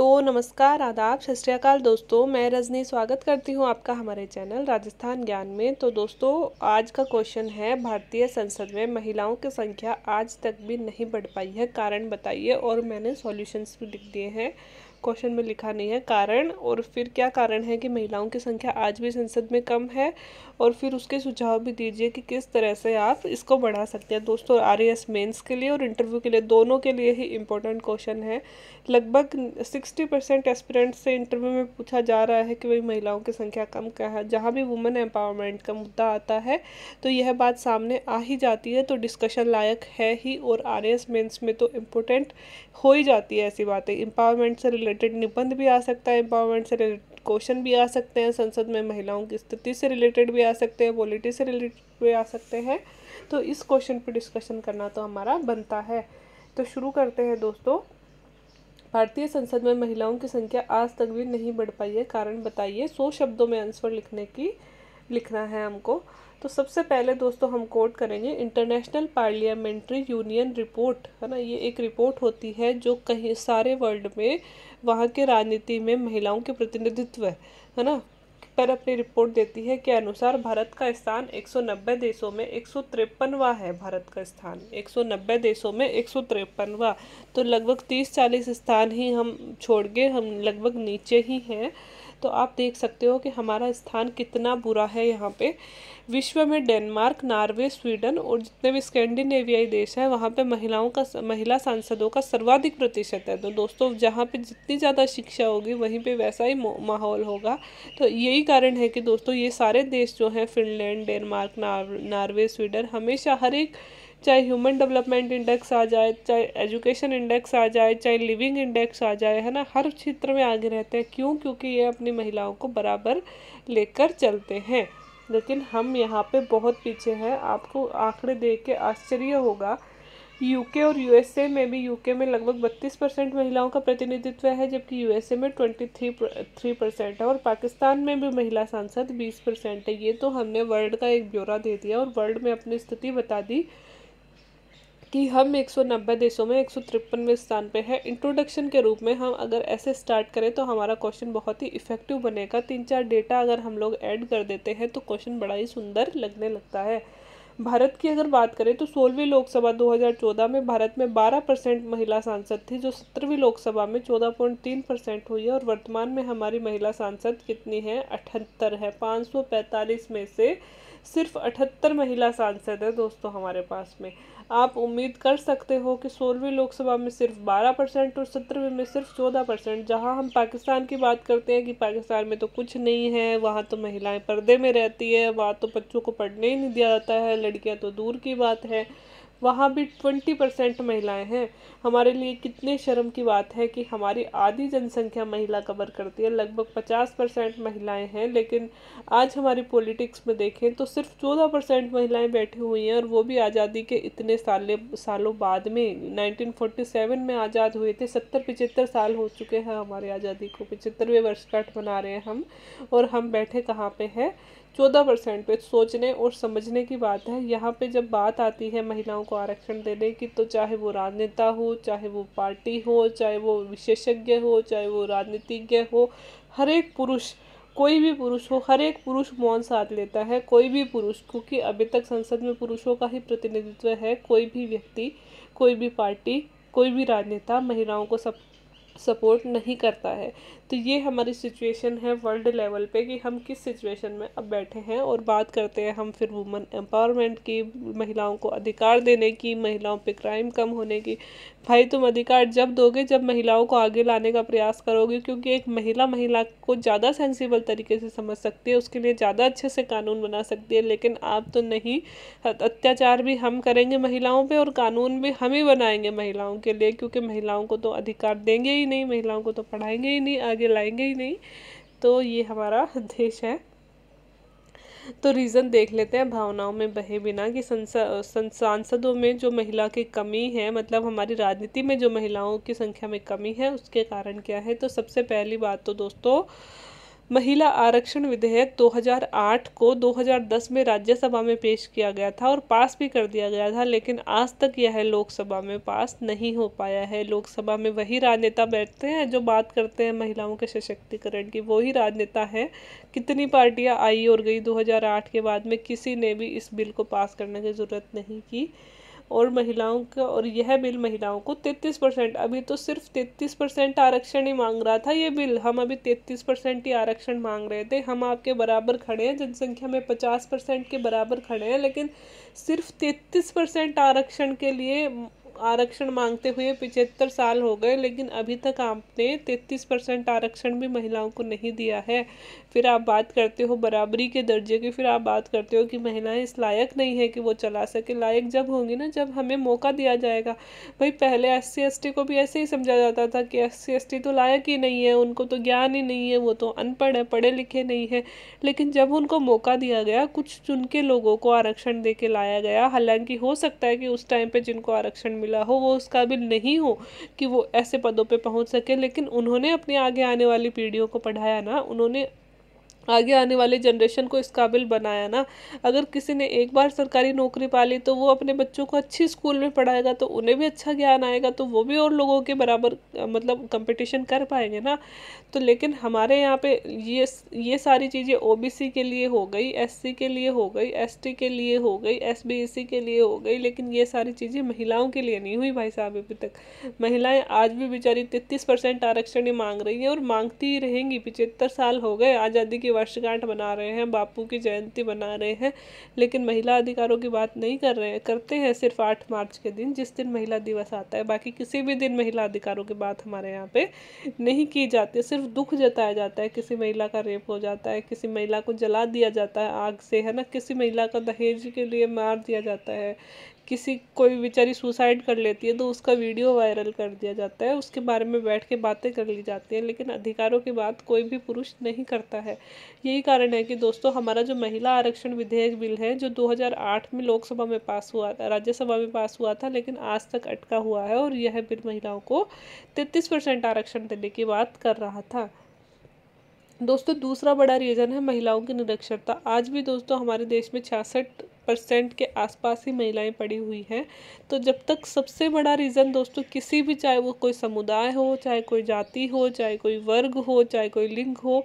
तो नमस्कार आदाब सत श्रीकाल दोस्तों मैं रजनी स्वागत करती हूँ आपका हमारे चैनल राजस्थान ज्ञान में तो दोस्तों आज का क्वेश्चन है भारतीय संसद में महिलाओं की संख्या आज तक भी नहीं बढ़ पाई है कारण बताइए और मैंने सॉल्यूशंस भी लिख दिए हैं क्वेश्चन में लिखा नहीं है कारण और फिर क्या कारण है कि महिलाओं की संख्या आज भी संसद में कम है और फिर उसके सुझाव भी दीजिए कि किस तरह से आप इसको बढ़ा सकते हैं दोस्तों आर एस मेन्स के लिए और इंटरव्यू के लिए दोनों के लिए ही इम्पोर्टेंट क्वेश्चन है लगभग सिक्सटी परसेंट एस्पिरेंट से इंटरव्यू में पूछा जा रहा है कि भाई महिलाओं की संख्या कम क्या है जहाँ भी वुमेन एम्पावरमेंट का मुद्दा आता है तो यह बात सामने आ ही जाती है तो डिस्कशन लायक है ही और आर एस मेन्स में तो इम्पोर्टेंट हो ही जाती है ऐसी बातें एम्पावरमेंट से रिलेटेड रिलेटेड निबंध भी आ सकता है एम्पावरमेंट से रिलेटेड क्वेश्चन भी आ सकते हैं संसद में महिलाओं की स्थिति से रिलेटेड भी आ सकते हैं पॉलिटिक्स से रिलेटेड भी आ सकते हैं तो इस क्वेश्चन पर डिस्कशन करना तो हमारा बनता है तो शुरू करते हैं दोस्तों भारतीय संसद में महिलाओं की संख्या आज तक भी नहीं बढ़ पाई है कारण बताइए सौ शब्दों में आंसर लिखने की लिखना है हमको तो सबसे पहले दोस्तों हम कोट करेंगे इंटरनेशनल पार्लियामेंट्री यूनियन रिपोर्ट है ना ये एक रिपोर्ट होती है जो कहीं सारे वर्ल्ड में वहाँ के राजनीति में महिलाओं के प्रतिनिधित्व है ना पर अपनी रिपोर्ट देती है के अनुसार भारत का स्थान 190 देशों में एक है भारत का स्थान 190 देशों में एक तो लगभग 30-40 स्थान ही हम छोड़ गए हम लगभग नीचे ही हैं तो आप देख सकते हो कि हमारा स्थान कितना बुरा है यहाँ पे विश्व में डेनमार्क नॉर्वे स्वीडन और जितने भी स्कैंडिनेवियाई देश हैं वहाँ पे महिलाओं का महिला सांसदों का सर्वाधिक प्रतिशत है तो दोस्तों जहाँ पे जितनी ज़्यादा शिक्षा होगी वहीं पे वैसा ही माहौल होगा तो यही कारण है कि दोस्तों ये सारे देश जो हैं फिनलैंड डेनमार्क नॉर्वे स्वीडन हमेशा हर एक चाहे ह्यूमन डेवलपमेंट इंडेक्स आ जाए चाहे एजुकेशन इंडेक्स आ जाए चाहे लिविंग इंडेक्स आ जाए है ना हर क्षेत्र में आगे रहते हैं क्यों क्योंकि ये अपनी महिलाओं को बराबर लेकर चलते हैं लेकिन हम यहाँ पे बहुत पीछे हैं आपको आंकड़े देख के आश्चर्य होगा यूके और यूएसए में भी यूके में लगभग बत्तीस परसेंट महिलाओं का प्रतिनिधित्व है जबकि यूएसए में ट्वेंटी थ्री थ्री परसेंट है और पाकिस्तान में भी महिला सांसद बीस परसेंट है ये तो हमने वर्ल्ड का एक ब्यौरा दे दिया और वर्ल्ड में अपनी स्थिति बता दी कि हम 190 देशों में एक सौ स्थान पे हैं इंट्रोडक्शन के रूप में हम अगर ऐसे स्टार्ट करें तो हमारा क्वेश्चन बहुत ही इफेक्टिव बनेगा तीन चार डेटा अगर हम लोग ऐड कर देते हैं तो क्वेश्चन बड़ा ही सुंदर लगने लगता है भारत की अगर बात करें तो सोलहवीं लोकसभा 2014 में भारत में 12 परसेंट महिला सांसद थी जो सत्रहवीं लोकसभा में 14.3 परसेंट हुई है और वर्तमान में हमारी महिला सांसद कितनी है अठहत्तर है 545 में से सिर्फ अठहत्तर महिला सांसद है दोस्तों हमारे पास में आप उम्मीद कर सकते हो कि सोलहवीं लोकसभा में सिर्फ 12 परसेंट और सत्रहवीं में सिर्फ 14 परसेंट जहाँ हम पाकिस्तान की बात करते हैं कि पाकिस्तान में तो कुछ नहीं है वहाँ तो महिलाएं पर्दे में रहती है वहाँ तो बच्चों को पढ़ने ही नहीं दिया जाता है लड़कियाँ तो दूर की बात है वहाँ भी ट्वेंटी परसेंट महिलाएँ हैं हमारे लिए कितने शर्म की बात है कि हमारी आधी जनसंख्या महिला कवर करती है लगभग पचास परसेंट महिलाएँ हैं लेकिन आज हमारी पॉलिटिक्स में देखें तो सिर्फ चौदह परसेंट महिलाएँ बैठी हुई हैं और वो भी आज़ादी के इतने साले सालों बाद में 1947 में आज़ाद हुए थे सत्तर पिचहत्तर साल हो चुके हैं हमारी आज़ादी को पिचहत्तरवें वर्षगांठ मना रहे हैं हम और हम बैठे कहाँ पर हैं चौदह परसेंट पे सोचने और समझने की बात है यहाँ पे जब बात आती है महिलाओं को आरक्षण देने की तो चाहे वो राजनेता हो चाहे वो पार्टी हो चाहे वो विशेषज्ञ हो चाहे वो राजनीतिज्ञ हो हर एक पुरुष कोई भी पुरुष हो हर एक पुरुष मौन साथ लेता है कोई भी पुरुष क्योंकि अभी तक संसद में पुरुषों का ही प्रतिनिधित्व है कोई भी व्यक्ति कोई भी पार्टी कोई भी राजनेता महिलाओं को सब सपोर्ट नहीं करता है तो ये हमारी सिचुएशन है वर्ल्ड लेवल पे कि हम किस सिचुएशन में अब बैठे हैं और बात करते हैं हम फिर वुमेन एम्पावरमेंट की महिलाओं को अधिकार देने की महिलाओं पे क्राइम कम होने की भाई तुम अधिकार जब दोगे जब महिलाओं को आगे लाने का प्रयास करोगे क्योंकि एक महिला महिला को ज़्यादा सेंसिबल तरीके से समझ सकती है उसके लिए ज़्यादा अच्छे से कानून बना सकती है लेकिन आप तो नहीं अत्याचार भी हम करेंगे महिलाओं पे और कानून भी हम ही बनाएंगे महिलाओं के लिए क्योंकि महिलाओं को तो अधिकार देंगे ही नहीं महिलाओं को तो पढ़ाएंगे ही नहीं आगे लाएंगे ही नहीं तो ये हमारा देश है तो रीज़न देख लेते हैं भावनाओं में बहे बिना कि सांसदों में जो महिला की कमी है मतलब हमारी राजनीति में जो महिलाओं की संख्या में कमी है उसके कारण क्या है तो सबसे पहली बात तो दोस्तों महिला आरक्षण विधेयक 2008 को 2010 में राज्यसभा में पेश किया गया था और पास भी कर दिया गया था लेकिन आज तक यह लोकसभा में पास नहीं हो पाया है लोकसभा में वही राजनेता बैठते हैं जो बात करते हैं महिलाओं के सशक्तिकरण की वही राजनेता हैं कितनी पार्टियां आई और गई 2008 के बाद में किसी ने भी इस बिल को पास करने की ज़रूरत नहीं की और महिलाओं का और यह बिल महिलाओं को तैतीस परसेंट अभी तो सिर्फ तैतीस परसेंट आरक्षण ही मांग रहा था ये बिल हम अभी तैतीस परसेंट ही आरक्षण मांग रहे थे हम आपके बराबर खड़े हैं जनसंख्या में पचास परसेंट के बराबर खड़े हैं लेकिन सिर्फ तैतीस परसेंट आरक्षण के लिए आरक्षण मांगते हुए पिचहत्तर साल हो गए लेकिन अभी तक आपने तैतीस परसेंट आरक्षण भी महिलाओं को नहीं दिया है फिर आप बात करते हो बराबरी के दर्जे की फिर आप बात करते हो कि महिलाएं इस लायक नहीं है कि वो चला सके लायक जब होंगी ना जब हमें मौका दिया जाएगा भाई पहले एस सी को भी ऐसे ही समझा जाता था कि एस सी तो लायक ही नहीं है उनको तो ज्ञान ही नहीं है वो तो अनपढ़ है पढ़े लिखे नहीं है लेकिन जब उनको मौका दिया गया कुछ चुन के लोगों को आरक्षण दे के लाया गया हालांकि हो सकता है कि उस टाइम पर जिनको आरक्षण मिला हो वो उस काबिल नहीं हो कि वो ऐसे पदों पे पहुंच सके लेकिन उन्होंने अपने आगे आने वाली पीढ़ियों को पढ़ाया ना उन्होंने आगे आने वाले जनरेशन को इस काबिल बनाया ना अगर किसी ने एक बार सरकारी नौकरी पा ली तो वो अपने बच्चों को अच्छी स्कूल में पढ़ाएगा तो उन्हें भी अच्छा ज्ञान आएगा तो वो भी और लोगों के बराबर मतलब कंपटीशन कर पाएंगे ना तो लेकिन हमारे यहाँ पे ये ये सारी चीज़ें ओबीसी के लिए हो गई एससी के लिए हो गई एस के लिए हो गई एस e के लिए हो गई लेकिन ये सारी चीज़ें महिलाओं के लिए नहीं हुई भाई साहब अभी तक महिलाएँ आज भी बेचारी तैतीस परसेंट आरक्षण मांग रही हैं और मांगती ही रहेंगी पिचहत्तर साल हो गए आज़ादी के की वर्षगांठ मना रहे हैं बापू की जयंती मना रहे हैं लेकिन महिला अधिकारों की बात नहीं कर रहे हैं करते हैं सिर्फ आठ मार्च के दिन जिस दिन महिला दिवस आता है बाकी किसी भी दिन महिला अधिकारों की बात हमारे यहाँ पर नहीं की जाती सिर्फ दुख जताया जाता है किसी महिला का रेप हो जाता है किसी महिला को जला दिया जाता है आग से है ना किसी महिला का दहेज के लिए मार दिया जाता है किसी कोई बेचारी सुसाइड कर लेती है तो उसका वीडियो वायरल कर दिया जाता है उसके बारे में बैठ के बातें कर ली जाती हैं लेकिन अधिकारों की बात कोई भी पुरुष नहीं करता है यही कारण है कि दोस्तों हमारा जो महिला आरक्षण विधेयक बिल है जो 2008 में लोकसभा में पास हुआ था राज्यसभा में पास हुआ था लेकिन आज तक अटका हुआ है और यह बिल महिलाओं को तैतीस आरक्षण देने की बात कर रहा था दोस्तों दूसरा बड़ा रीज़न है महिलाओं की निरक्षरता आज भी दोस्तों हमारे देश में छियासठ परसेंट के आसपास ही महिलाएं पड़ी हुई हैं तो जब तक सबसे बड़ा रीज़न दोस्तों किसी भी चाहे वो कोई समुदाय हो चाहे कोई जाति हो चाहे कोई वर्ग हो चाहे कोई लिंग हो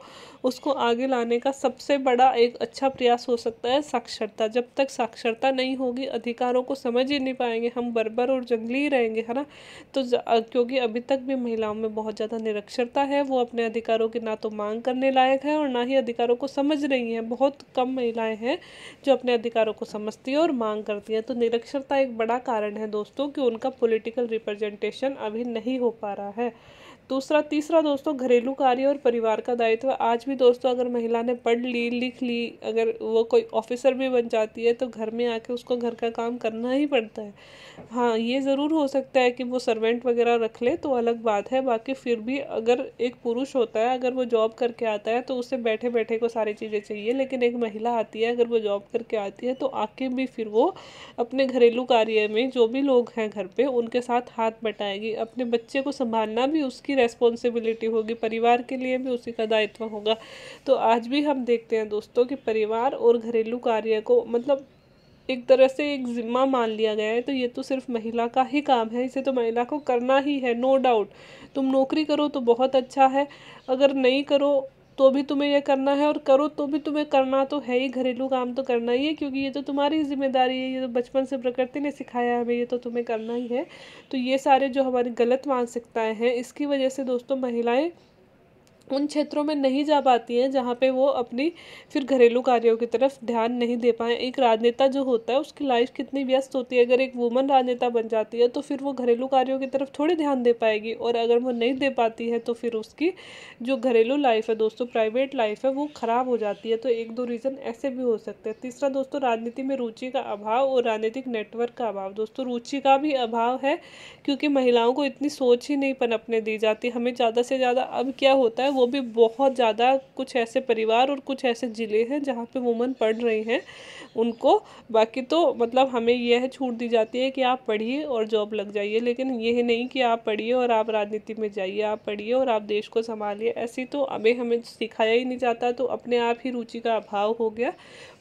उसको आगे लाने का सबसे बड़ा एक अच्छा प्रयास हो सकता है साक्षरता जब तक साक्षरता नहीं होगी अधिकारों को समझ ही नहीं पाएंगे हम बर्बर और जंगली ही रहेंगे है ना तो क्योंकि अभी तक भी महिलाओं में बहुत ज़्यादा निरक्षरता है वो अपने अधिकारों की ना तो मांग करने लायक है और ना ही अधिकारों को समझ रही हैं बहुत कम महिलाएं हैं जो अपने अधिकारों को समझती है और मांग करती है तो निरक्षरता एक बड़ा कारण है दोस्तों कि उनका पॉलिटिकल रिप्रेजेंटेशन अभी नहीं हो पा रहा है दूसरा तीसरा दोस्तों घरेलू कार्य और परिवार का दायित्व आज भी दोस्तों अगर महिला ने पढ़ ली लिख ली अगर वो कोई ऑफिसर भी बन जाती है तो घर में आके उसको घर का काम करना ही पड़ता है हाँ ये ज़रूर हो सकता है कि वो सर्वेंट वगैरह रख ले तो अलग बात है बाकी फिर भी अगर एक पुरुष होता है अगर वो जॉब करके आता है तो उसे बैठे बैठे को सारी चीज़ें चाहिए लेकिन एक महिला आती है अगर वो जॉब करके आती है तो आके भी फिर वो अपने घरेलू कार्य में जो भी लोग हैं घर पर उनके साथ हाथ बटाएगी अपने बच्चे को संभालना भी उसकी की रेस्पॉन्सिबिलिटी होगी परिवार के लिए भी उसी का दायित्व होगा तो आज भी हम देखते हैं दोस्तों कि परिवार और घरेलू कार्य को मतलब एक तरह से एक ज़िम्मा मान लिया गया है तो ये तो सिर्फ महिला का ही काम है इसे तो महिला को करना ही है नो डाउट तुम नौकरी करो तो बहुत अच्छा है अगर नहीं करो तो भी तुम्हें यह करना है और करो तो भी तुम्हें करना तो है ही घरेलू काम तो करना ही है क्योंकि ये तो तुम्हारी जिम्मेदारी है ये तो बचपन से प्रकृति ने सिखाया हमें ये तो तुम्हें करना ही है तो ये सारे जो हमारी गलत मानसिकताएँ हैं इसकी वजह से दोस्तों महिलाएँ उन क्षेत्रों में नहीं जा पाती हैं जहाँ पे वो अपनी फिर घरेलू कार्यों की तरफ ध्यान नहीं दे पाएँ एक राजनेता जो होता है उसकी लाइफ कितनी व्यस्त होती है अगर एक वुमन राजनेता बन जाती है तो फिर वो घरेलू कार्यों की तरफ थोड़ी ध्यान दे पाएगी और अगर वो नहीं दे पाती है तो फिर उसकी जो घरेलू लाइफ है दोस्तों प्राइवेट लाइफ है वो ख़राब हो जाती है तो एक दो रीज़न ऐसे भी हो सकते हैं तीसरा दोस्तों राजनीति में रुचि का अभाव और राजनीतिक नेटवर्क का अभाव दोस्तों रुचि का भी अभाव है क्योंकि महिलाओं को इतनी सोच ही नहीं पनपने दी जाती हमें ज़्यादा से ज़्यादा अब क्या होता है वो भी बहुत ज़्यादा कुछ ऐसे परिवार और कुछ ऐसे ज़िले हैं जहाँ पे वुमेन पढ़ रही हैं उनको बाकी तो मतलब हमें यह छूट दी जाती है कि आप पढ़िए और जॉब लग जाइए लेकिन यह नहीं कि आप पढ़िए और आप राजनीति में जाइए आप पढ़िए और आप देश को संभालिए ऐसी तो अभी हमें सिखाया ही नहीं जाता तो अपने आप ही रुचि का अभाव हो गया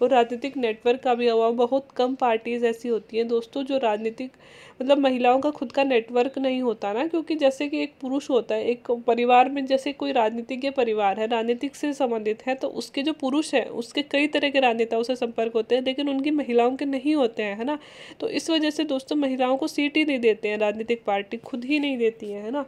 और राजनीतिक नेटवर्क का भी अभाव बहुत कम पार्टीज़ ऐसी होती हैं दोस्तों जो राजनीतिक मतलब महिलाओं का खुद का नेटवर्क नहीं होता ना क्योंकि जैसे कि एक पुरुष होता है एक परिवार में जैसे कोई राजनीति राजनीतिज्ञ परिवार है राजनीतिक से संबंधित है तो उसके जो पुरुष हैं उसके कई तरह के राजनेताओं से संपर्क होते हैं लेकिन उनकी महिलाओं के नहीं होते हैं है ना तो इस वजह से दोस्तों महिलाओं को सीट ही नहीं देते हैं राजनीतिक पार्टी खुद ही नहीं देती है, है ना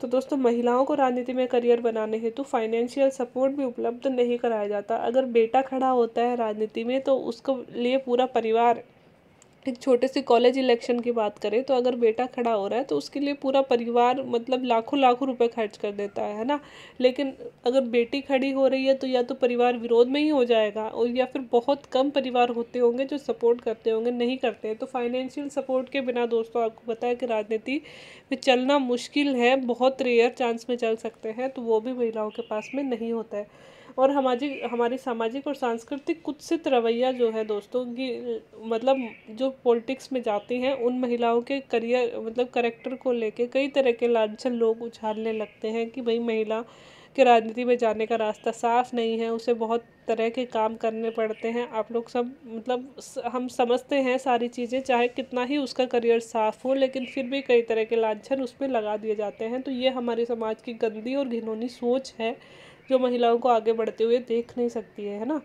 तो दोस्तों महिलाओं को राजनीति में करियर बनाने हेतु फाइनेंशियल सपोर्ट भी उपलब्ध नहीं कराया जाता अगर बेटा खड़ा होता है राजनीति में तो उसको लिए पूरा परिवार ठीक छोटे से कॉलेज इलेक्शन की बात करें तो अगर बेटा खड़ा हो रहा है तो उसके लिए पूरा परिवार मतलब लाखों लाखों रुपए खर्च कर देता है है ना लेकिन अगर बेटी खड़ी हो रही है तो या तो परिवार विरोध में ही हो जाएगा और या फिर बहुत कम परिवार होते होंगे जो सपोर्ट करते होंगे नहीं करते हैं तो फाइनेंशियल सपोर्ट के बिना दोस्तों आपको पता है कि राजनीति में चलना मुश्किल है बहुत रेयर चांस में चल सकते हैं तो वो भी महिलाओं के पास में नहीं होता है और हमारी हमारी सामाजिक और सांस्कृतिक कुत्सित रवैया जो है दोस्तों की मतलब जो पॉलिटिक्स में जाती हैं उन महिलाओं के करियर मतलब करेक्टर को लेके कई तरह के लाछन लोग उछालने लगते हैं कि भाई महिला के राजनीति में जाने का रास्ता साफ नहीं है उसे बहुत तरह के काम करने पड़ते हैं आप लोग सब मतलब हम समझते हैं सारी चीज़ें चाहे कितना ही उसका करियर साफ हो लेकिन फिर भी कई तरह के लाछन उस पर लगा दिए जाते हैं तो ये हमारे समाज की गंदी और घिनौनी सोच है जो महिलाओं को आगे बढ़ते हुए देख नहीं सकती है है ना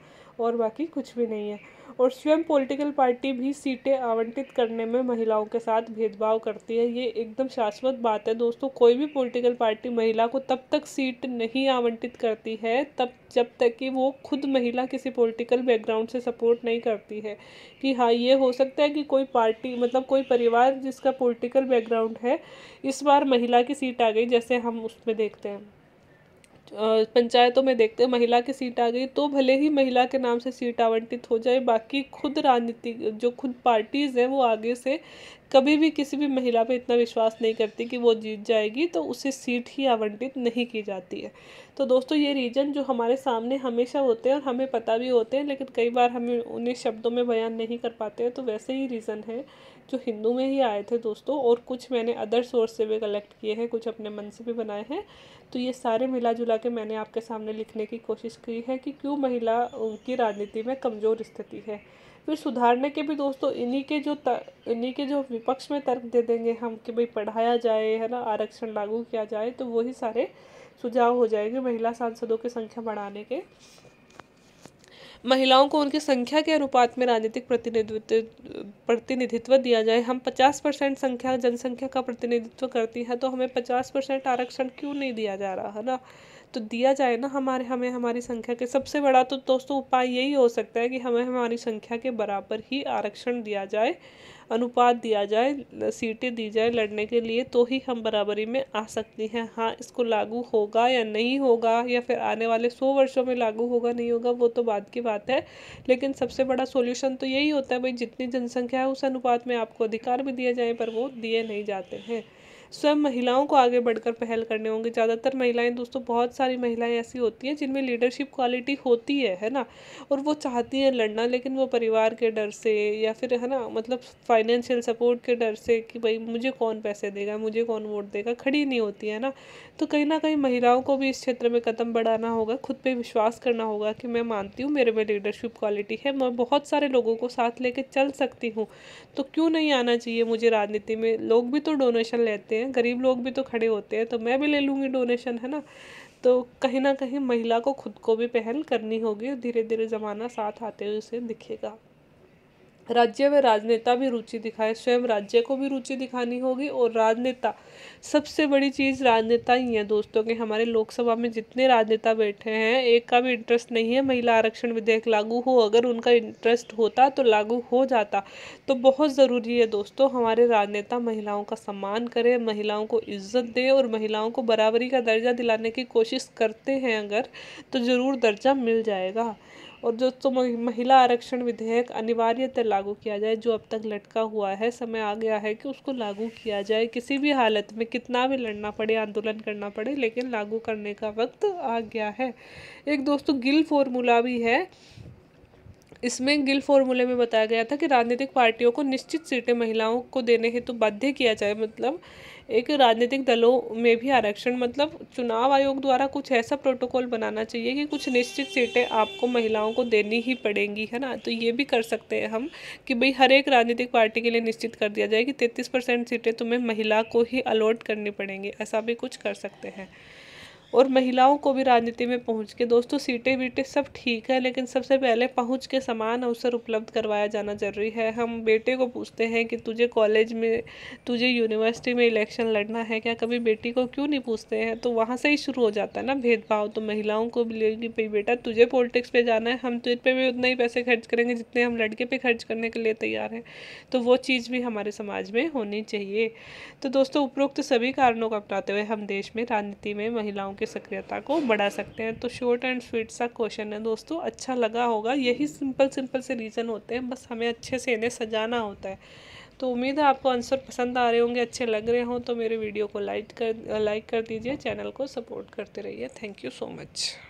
और बाकी कुछ भी नहीं है और स्वयं पॉलिटिकल पार्टी भी सीटें आवंटित करने में महिलाओं के साथ भेदभाव करती है ये एकदम शाश्वत बात है दोस्तों कोई भी पॉलिटिकल पार्टी महिला को तब तक सीट नहीं आवंटित करती है तब जब तक कि वो खुद महिला किसी पॉलिटिकल बैकग्राउंड से सपोर्ट नहीं करती है कि हाँ ये हो सकता है कि कोई पार्टी मतलब कोई परिवार जिसका पोलिटिकल बैकग्राउंड है इस बार महिला की सीट आ गई जैसे हम उसमें देखते हैं पंचायतों में देखते हैं महिला की सीट आ गई तो भले ही महिला के नाम से सीट आवंटित हो जाए बाकी खुद राजनीति जो खुद पार्टीज़ हैं वो आगे से कभी भी किसी भी महिला पे इतना विश्वास नहीं करती कि वो जीत जाएगी तो उसे सीट ही आवंटित नहीं की जाती है तो दोस्तों ये रीज़न जो हमारे सामने हमेशा होते हैं और हमें पता भी होते हैं लेकिन कई बार हमें उन्हें शब्दों में बयान नहीं कर पाते हैं तो वैसे ही रीज़न है जो हिंदू में ही आए थे दोस्तों और कुछ मैंने अदर सोर्स से भी कलेक्ट किए हैं कुछ अपने मन से भी बनाए हैं तो ये सारे मिला जुला के मैंने आपके सामने लिखने की कोशिश की है कि क्यों महिला की राजनीति में कमज़ोर स्थिति है फिर सुधारने के भी दोस्तों इन्हीं के जो इन्हीं के जो विपक्ष में तर्क दे देंगे हम कि भाई पढ़ाया जाए है ना आरक्षण लागू किया जाए तो वही सारे सुझाव हो जाएंगे महिला सांसदों की संख्या बढ़ाने के महिलाओं को उनकी संख्या के अनुपात में राजनीतिक प्रतिनिधित्व प्रतिनिधित्व दिया जाए हम पचास परसेंट संख्या जनसंख्या का प्रतिनिधित्व करती है तो हमें पचास परसेंट आरक्षण क्यों नहीं दिया जा रहा है ना तो दिया जाए ना हमारे हमें हमारी संख्या के सबसे बड़ा तो दोस्तों उपाय यही हो सकता है कि हमें हमारी संख्या के बराबर ही आरक्षण दिया जाए अनुपात दिया जाए सीटें दी जाए लड़ने के लिए तो ही हम बराबरी में आ सकती हैं हाँ इसको लागू होगा या नहीं होगा या फिर आने वाले सौ वर्षों में लागू होगा नहीं होगा वो तो बाद की बात है लेकिन सबसे बड़ा सोल्यूशन तो यही होता है भाई जितनी जनसंख्या है उस अनुपात में आपको अधिकार भी दिए जाएँ पर वो दिए नहीं जाते हैं स्वयं महिलाओं को आगे बढ़कर पहल करने होंगे ज़्यादातर महिलाएं दोस्तों बहुत सारी महिलाएं ऐसी होती हैं जिनमें लीडरशिप क्वालिटी होती है है ना और वो चाहती हैं लड़ना लेकिन वो परिवार के डर से या फिर है ना मतलब फाइनेंशियल सपोर्ट के डर से कि भाई मुझे कौन पैसे देगा मुझे कौन वोट देगा खड़ी नहीं होती है ना तो कहीं ना कहीं महिलाओं को भी इस क्षेत्र में कदम बढ़ाना होगा खुद पर विश्वास करना होगा कि मैं मानती हूँ मेरे में लीडरशिप क्वालिटी है मैं बहुत सारे लोगों को साथ लेके चल सकती हूँ तो क्यों नहीं आना चाहिए मुझे राजनीति में लोग भी तो डोनेशन लेते हैं हैं गरीब लोग भी तो खड़े होते हैं तो मैं भी ले लूँगी डोनेशन है ना तो कहीं ना कहीं महिला को खुद को भी पहल करनी होगी और धीरे धीरे ज़माना साथ आते हुए उसे दिखेगा राज्य में राजनेता भी रुचि दिखाए स्वयं राज्य को भी रुचि दिखानी होगी और राजनेता सबसे बड़ी चीज़ राजनेता ही है दोस्तों के हमारे लोकसभा में जितने राजनेता बैठे हैं एक का भी इंटरेस्ट नहीं है महिला आरक्षण विधेयक लागू हो अगर उनका इंटरेस्ट होता तो लागू हो जाता तो बहुत ज़रूरी है दोस्तों हमारे राजनेता महिलाओं का सम्मान करें महिलाओं को इज्जत दें और महिलाओं को बराबरी का दर्जा दिलाने की कोशिश करते हैं अगर तो ज़रूर दर्जा मिल जाएगा और जो तो महिला आरक्षण विधेयक अनिवार्यतः लागू किया जाए जो अब तक लटका हुआ है समय आ गया है कि उसको लागू किया जाए किसी भी हालत में कितना भी लड़ना पड़े आंदोलन करना पड़े लेकिन लागू करने का वक्त आ गया है एक दोस्तों गिल फॉर्मूला भी है इसमें गिल फॉर्मूले में बताया गया था कि राजनीतिक पार्टियों को निश्चित सीटें महिलाओं को देने हेतु तो बाध्य किया जाए मतलब एक राजनीतिक दलों में भी आरक्षण मतलब चुनाव आयोग द्वारा कुछ ऐसा प्रोटोकॉल बनाना चाहिए कि कुछ निश्चित सीटें आपको महिलाओं को देनी ही पड़ेंगी है ना तो ये भी कर सकते हैं हम कि भाई हर एक राजनीतिक पार्टी के लिए निश्चित कर दिया जाए कि तैंतीस परसेंट सीटें तुम्हें महिला को ही अलॉट करनी पड़ेंगी ऐसा भी कुछ कर सकते हैं और महिलाओं को भी राजनीति में पहुंच के दोस्तों सीटें वीटें सब ठीक है लेकिन सबसे पहले पहुंच के समान अवसर उपलब्ध करवाया जाना जरूरी है हम बेटे को पूछते हैं कि तुझे कॉलेज में तुझे यूनिवर्सिटी में इलेक्शन लड़ना है क्या कभी बेटी को क्यों नहीं पूछते हैं तो वहाँ से ही शुरू हो जाता है ना भेदभाव तो महिलाओं को भी लेगी भाई बेटा तुझे पॉलिटिक्स पर जाना है हम तो इन पर भी उतना ही पैसे खर्च करेंगे जितने हम लड़के पर खर्च करने के लिए तैयार हैं तो वो चीज़ भी हमारे समाज में होनी चाहिए तो दोस्तों उपरोक्त सभी कारणों को अपनाते हुए हम देश में राजनीति में महिलाओं की सक्रियता को बढ़ा सकते हैं तो शॉर्ट एंड स्वीट सा क्वेश्चन है दोस्तों अच्छा लगा होगा यही सिंपल सिंपल से रीज़न होते हैं बस हमें अच्छे से इन्हें सजाना होता है तो उम्मीद है आपको आंसर पसंद आ रहे होंगे अच्छे लग रहे हों तो मेरे वीडियो को लाइक कर लाइक कर दीजिए चैनल को सपोर्ट करते रहिए थैंक यू सो मच